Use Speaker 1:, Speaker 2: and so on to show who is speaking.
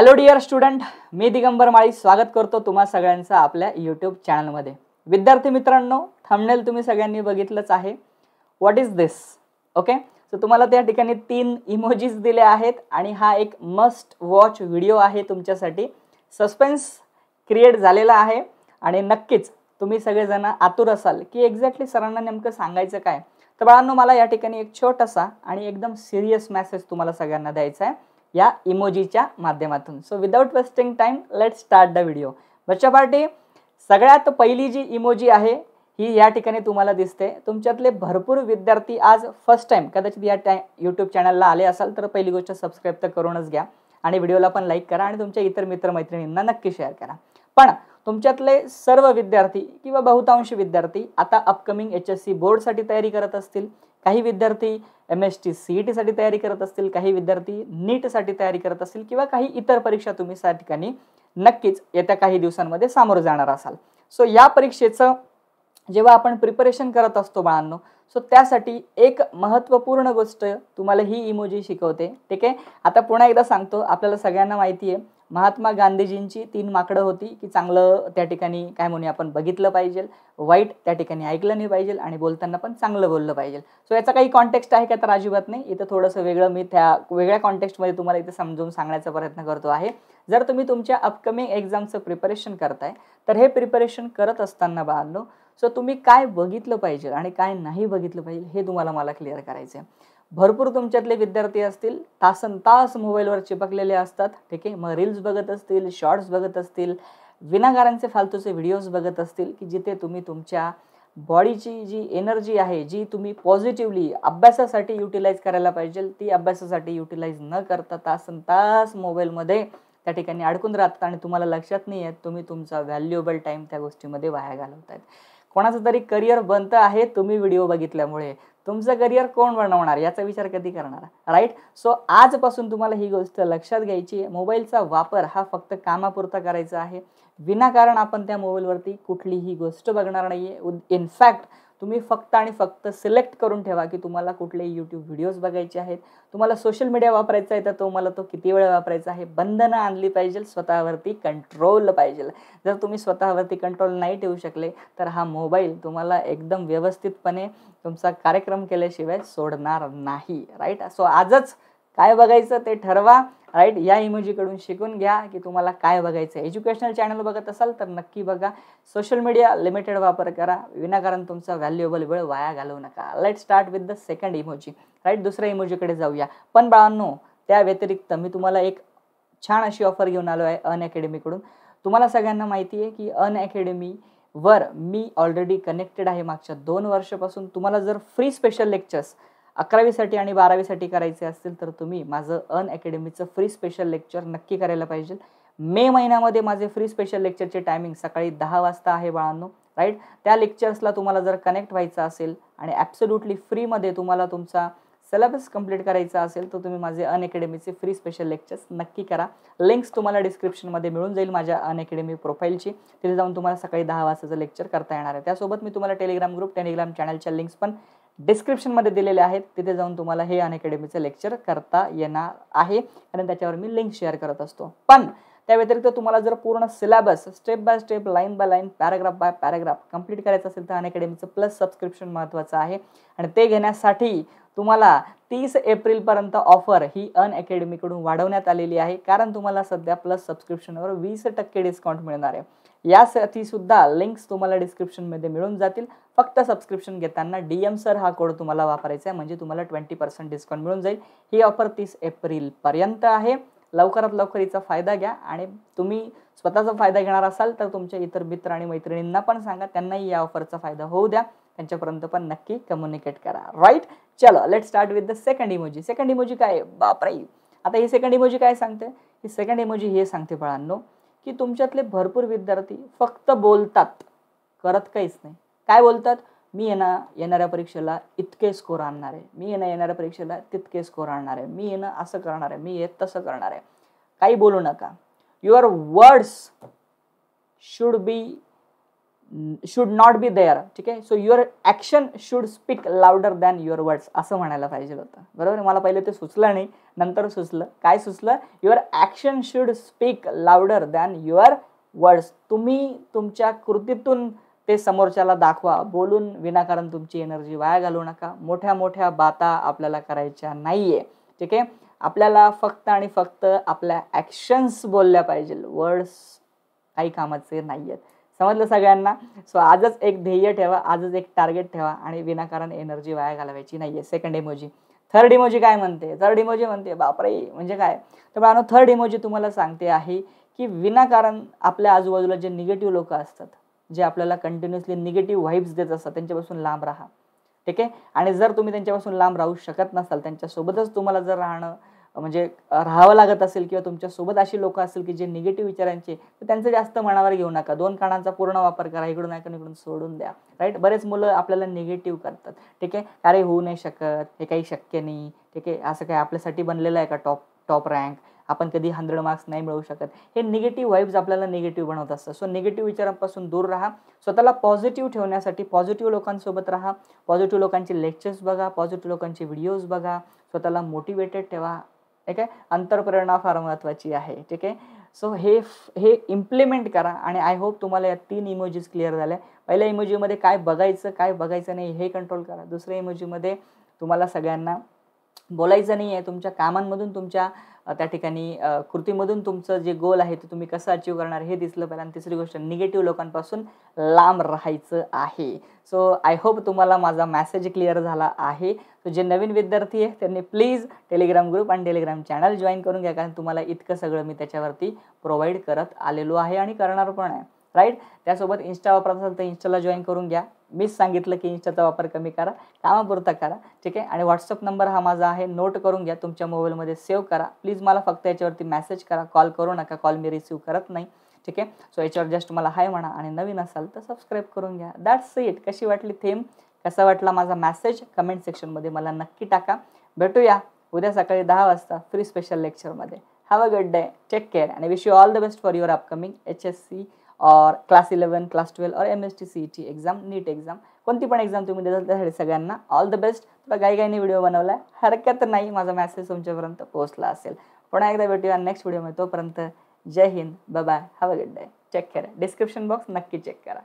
Speaker 1: hello dear student मी दिगंबर माळी स्वागत करतो तुम्हा सगळ्यांचं आपल्या यूट्यूब चॅनलमध्ये विद्यार्थी मित्रांनो थंबनेल तुम्ही सगळ्यांनी बघितलंच आहे what is this okay so तुम्हाला त्या ठिकाणी तीन इमोजीस दिले आहेत आणि हा एक मस्ट वॉच व्हिडिओ आहे तुमच्यासाठी सस्पेन्स क्रिएट झालेला आहे आणि नक्कीच तुम्ही सगळेजण आतुर असाल की एक्झॅक्टली सरांना नेमकं सांगायचं काय तर बाळांनो मला या ठिकाणी एक छोटासा आणि एकदम सिरियस मेसेज तुम्हाला सगळ्यांना द्यायचा आहे या इमोजीच्या माध्यमातून so without wasting time let start the video बच्चा पार्टी सगळ्यात पहिली जी इमोजी आहे ही या ठिकाणी तुम्हाला दिसते तुमच्यातले भरपूर विद्यार्थी आज फर्स्ट टाईम कदाचित या टाय यूट्यूब चॅनलला आले असाल तर पहिली गोष्ट सबस्क्राईब तर करूनच घ्या आणि व्हिडिओला पण लाईक करा आणि तुमच्या इतर मित्रमैत्रिणींना नक्की शेअर करा पण तुमच्यातले सर्व विद्यार्थी किंवा बहुतांश विद्यार्थी आता अपकमिंग एच एस सी बोर्डसाठी तयारी करत असतील काही विद्यार्थी M S T C E साठी तयारी करत असतील काही विद्यार्थी नीटसाठी तयारी करत असतील किंवा काही इतर परीक्षा तुम्ही त्या ठिकाणी नक्कीच येत्या काही दिवसांमध्ये सामोरं जाणार असाल सो या परीक्षेचं जेव्हा आपण प्रिपरेशन करत असतो बाळांनो सो त्यासाठी एक महत्त्वपूर्ण गोष्ट तुम्हाला ही इमोजी शिकवते ठीक आहे आता पुन्हा एकदा सांगतो आपल्याला सगळ्यांना माहिती आहे महात्मा गांधीजींची तीन माकडं होती की चांगलं त्या ठिकाणी काय म्हणू आपण बघितलं पाहिजे वाईट त्या ठिकाणी ऐकलं नाही पाहिजे आणि बोलताना पण चांगलं बोललं पाहिजे सो याचा काही कॉन्टेक्स्ट आहे का तर अजिबात नाही इथं थोडंसं वेगळं मी त्या वेगळ्या कॉन्टेक्स्टमध्ये तुम्हाला इथे समजून सांगण्याचा प्रयत्न करतो आहे जर तुम्ही तुमच्या अपकमिंग एक्झामचं प्रिपरेशन करताय तर हे प्रिपरेशन करत असताना बाळांनो सो तुम्ही काय बघितलं पाहिजे आणि काय नाही बघितलं पाहिजे हे तुम्हाला मला क्लिअर करायचं आहे भरपूर तुमच्यातले विद्यार्थी असतील तासन तास मोबाईलवर चिपकलेले असतात ठीक आहे मग रील्स बघत असतील शॉर्ट्स बघत असतील विनाकारांचे फालतूचे व्हिडिओज बघत असतील की जिथे तुम्ही तुमच्या बॉडीची जी एनर्जी आहे जी तुम्ही पॉझिटिव्हली अभ्यासासाठी युटिलाइज करायला पाहिजे ती अभ्यासासाठी युटिलाइज न करता तासन तास मोबाईलमध्ये त्या ठिकाणी अडकून राहतात आणि तुम्हाला लक्षात नाही आहेत तुम्ही तुमचा व्हॅल्युएबल टाईम त्या गोष्टीमध्ये वाया घालवत आहेत कोणाचं तरी करिअर बनतं आहे तुम्ही व्हिडिओ बघितल्यामुळे तुमचं करिअर कोण बनवणार याचा विचार कधी करणार राईट सो आजपासून तुम्हाला ही गोष्ट लक्षात घ्यायची आहे मोबाईलचा वापर हा फक्त कामापुरता करायचा आहे विनाकारण आपण त्या मोबाईलवरती कुठलीही गोष्ट बघणार नाही आहे इनफॅक्ट तुम्ही फक्त आणि फक्त सिलेक्ट करून ठेवा की तुम्हाला कुठले यूट्यूब व्हिडिओज बघायचे आहेत तुम्हाला सोशल मीडिया वापरायचा आहे तर तुम्हाला तो किती वेळ वापरायचा आहे बंधनं आणली पाहिजे स्वतःवरती कंट्रोल पाहिजे जर तुम्ही स्वतःवरती कंट्रोल नाही ठेवू शकले तर हा मोबाईल तुम्हाला एकदम व्यवस्थितपणे तुमचा कार्यक्रम केल्याशिवाय सोडणार नाही राईट सो आजच काय बघायचं ते ठरवा राईट या इमोजीकडून शिकून घ्या की तुम्हाला काय बघायचं आहे एज्युकेशनल चॅनल बघत असाल तर नक्की बघा सोशल मीडिया लिमिटेड वापर करा विनाकारण तुमचा व्हॅल्युएबल वेळ वाया घालवू नका let start with the second emoji right दुसऱ्या इमोजीकडे जाऊया पण बाळांनो त्या व्यतिरिक्त मी तुम्हाला एक छान अशी ऑफर घेऊन आलो आहे अन अकॅडमीकडून तुम्हाला सगळ्यांना माहिती आहे की अन अकॅडमी वर मी ऑलरेडी कनेक्टेड आहे मागच्या दोन वर्षापासून तुम्हाला जर फ्री स्पेशल लेक्चर्स अकरावीसाठी आणि बारावीसाठी करायचे असतील तर तुम्ही माझं अन अकॅडमीचं फ्री स्पेशल लेक्चर नक्की करायला पाहिजे मे महिन्यामध्ये माझे फ्री स्पेशल लेक्चरचे टायमिंग सकाळी दहा वाजता आहे बाळांनो राईट त्या लेक्चर्सला तुम्हाला जर कनेक्ट व्हायचं असेल आणि ॲब्सोल्युटली फ्रीमध्ये तुम्हाला तुमचा सिलेबस कंप्लीट करायचा असेल तर तुम्ही माझे अन अकॅडमीचे फ्री स्पेशल लेक्चर्स नक्की करा लिंक्स तुम्हाला डिस्क्रिप्शनमध्ये मिळून जाईल माझ्या अन अकॅडमी प्रोफाईलची तिथे जाऊन तुम्हाला सकाळी दहा वाजताचं लेक्चर करता येणार आहे त्यासोबत मी तुम्हाला टेलिग्राम ग्रुप टेलिग्राम चॅनलच्या लिंक्स पण डिस्क्रिप्शनमध्ये दिलेले आहेत तिथे जाऊन तुम्हाला हे अनअकॅडमीचं लेक्चर करता येणार आहे कारण त्याच्यावर मी लिंक शेअर करत असतो पण त्या व्यतिरिक्त तुम्हाला जर पूर्ण syllabus step by step line by line paragraph by paragraph complete करायचं असेल तर अकॅडमीचं प्लस सबस्क्रिप्शन महत्त्वाचं आहे आणि ते घेण्यासाठी तुम्हाला तीस एप्रिलपर्यंत ऑफर ही अन अकॅडमीकडून वाढवण्यात आलेली आहे कारण तुम्हाला सध्या प्लस सबस्क्रिप्शनवर वीस टक्के डिस्काउंट मिळणार आहे सुद्धा लिंक्स तुम्हाला डिस्क्रिप्शनमध्ये मिळून जातील फक्त सबस्क्रिप्शन घेताना डी एम सर हा कोड तुम्हाला वापरायचा आहे म्हणजे तुम्हाला ट्वेंटी पर्सेंट डिस्काउंट मिळून जाईल ही ऑफर तीस एप्रिलपर्यंत आहे लवकरात लवकर हिचा फायदा घ्या आणि तुम्ही स्वतःचा फायदा घेणार असाल तर तुमच्या इतर मित्र आणि मैत्रिणींना पण सांगा त्यांनाही या ऑफरचा फायदा होऊ द्या त्यांच्यापर्यंत पण नक्की कम्युनिकेट करा राईट चलो let start with the second emoji second emoji काय बापरे आता ही सेकंड इमोजी काय सांगते ही सेकंड इमोजी हे सांगते बाळांनो की तुमच्यातले भरपूर विद्यार्थी फक्त बोलतात करत काहीच नाही काय बोलतात मी येणा येणाऱ्या परीक्षेला इतके स्कोर आणणार आहे मी येणा येणाऱ्या परीक्षेला तितके स्कोर आणणार आहे मी येणं असं करणार आहे मी येत तसं करणार आहे काही बोलू नका your words should be should not be there ठीक आहे so your action should speak louder than your words असं म्हणायला पाहिजे होतं बरोबर मला पहिले ते सुचलं नाही नंतर सुचलं काय सुचलं your action should speak louder than your words तुम्ही तुमच्या कृतीतून ते समोरच्याला दाखवा बोलून विनाकारण तुमची एनर्जी वाया घालवू नका मोठ्या मोठ्या बाता आपल्याला करायच्या नाही आहे ठीक आहे आपल्याला फक्त आणि फक्त आपल्या ॲक्शन्स बोलल्या पाहिजे वर्ड्स काही कामाचे नाही आहेत समजलं सगळ्यांना सो आजच एक ध्येय ठेवा आजच एक टार्गेट ठेवा आणि विनाकारण एनर्जी वाया घालवायची नाही आहे सेकंड इमोजी थर्ड इमोजी काय म्हणते थर्ड इमोजी म्हणते बापरे म्हणजे काय तर मग थर्ड इमोजी तुम्हाला सांगते आहे की विनाकारण आपल्या आजूबाजूला जे निगेटिव्ह लोक असतात जे आपल्याला कंटिन्युअसली निगेटिव्ह व्हाईब्स देत असतात त्यांच्यापासून लांब राहा ठीक आहे आणि जर तुम्ही त्यांच्यापासून लांब राहू शकत नसाल त्यांच्यासोबतच तुम्हाला जर राहणं म्हणजे राहावं लागत असेल किंवा तुमच्यासोबत अशी लोक असेल की जे निगेटिव्ह विचारांचे तर त्यांचं जास्त मनावर घेऊ नका दोन कानांचा पूर्ण वापर करा इकडून ऐकून इकडून सोडून द्या राईट बरेच मुलं आपल्याला निगेटिव्ह करतात ठीक आहे अरे होऊ नाही शकत हे काही शक्य नाही ठीक आहे असं काही आपल्यासाठी बनलेलं आहे का टॉप टॉप रँक आपण कधी हंड्रेड मार्क्स नाही मिळवू शकत हे निगेटिव्ह वाईब्स आपल्याला निगेटिव्ह बनवत असतं सो निगेटिव्ह विचारांपासून दूर राहा स्वतःला पॉझिटिव्ह ठेवण्यासाठी पॉझिटिव्ह लोकांसोबत राहा पॉझिटिव्ह लोकांचे लेक्चर्स बघा पॉझिटिव्ह लोकांचे व्हिडिओज बघा स्वतःला मोटिवेटेड ठेवा ठीक आहे अंतरप्रेरणा फार महत्त्वाची आहे ठीक आहे सो हे हे इम्प्लिमेंट करा आणि आय होप तुम्हाला या तीन इमोजीज क्लिअर झाल्या पहिल्या इमोजीमध्ये काय बघायचं काय बघायचं नाही हे कंट्रोल करा दुसऱ्या इमोजीमध्ये तुम्हाला सगळ्यांना बोलायचं नाही आहे तुमच्या कामांमधून तुमच्या त्या ठिकाणी कृतीमधून तुमचं जे गोल आहे ते तुम्ही कसं अचीव करणार हे दिसलं पाहिजे आणि तिसरी गोष्ट निगेटिव्ह लोकांपासून लांब राहायचं आहे सो आय होप तुम्हाला माझा मॅसेज क्लिअर झाला आहे सो जे नवीन विद्यार्थी आहे त्यांनी प्लीज टेलिग्राम ग्रुप आणि टेलिग्राम चॅनल जॉईन करून घ्या कारण तुम्हाला इतकं सगळं मी त्याच्यावरती प्रोव्हाइड करत आलेलो आहे आणि करणार पण आहे राईट त्यासोबत इन्स्टा वापरत असाल तर इन्स्टाला जॉईन करून घ्या मीच सांगितलं की इन्स्टाचा वापर कमी करा कामापुरता करा ठीक आहे आणि व्हॉट्सअप नंबर हा माझा आहे नोट करून घ्या तुमच्या मोबाईलमध्ये सेव्ह करा प्लीज मला फक्त याच्यावरती मेसेज करा कॉल करू नका कॉल मी रिसीव्ह करत नाही ठीक आहे सो याच्यावर जस्ट मला हाय म्हणा आणि नवीन असाल तर सबस्क्राईब करून घ्या दॅट्स इट कशी वाटली थेम कसा वाटला माझा मॅसेज कमेंट सेक्शनमध्ये मला नक्की टाका भेटूया उद्या सकाळी दहा वाजता फ्री स्पेशल लेक्चरमध्ये have a good day take care and wish you all the best for your upcoming H S C और क्लास इलेवन क्लास ट्वेल्व और M S T C T exam NEET exam कोणती पण exam तुम्ही देतात त्यासाठी सगळ्यांना all the best तुला काही काहीने व्हिडिओ बनवला आहे हरकत नाही माझा मॅसेज तुमच्यापर्यंत पोहोचला असेल पुन्हा एकदा भेटूया नेक्स्ट व्हिडिओमध्ये तोपर्यंत जय हिंद bye have a good day check करा डिस्क्रिप्शन बॉक्स नक्की चेक करा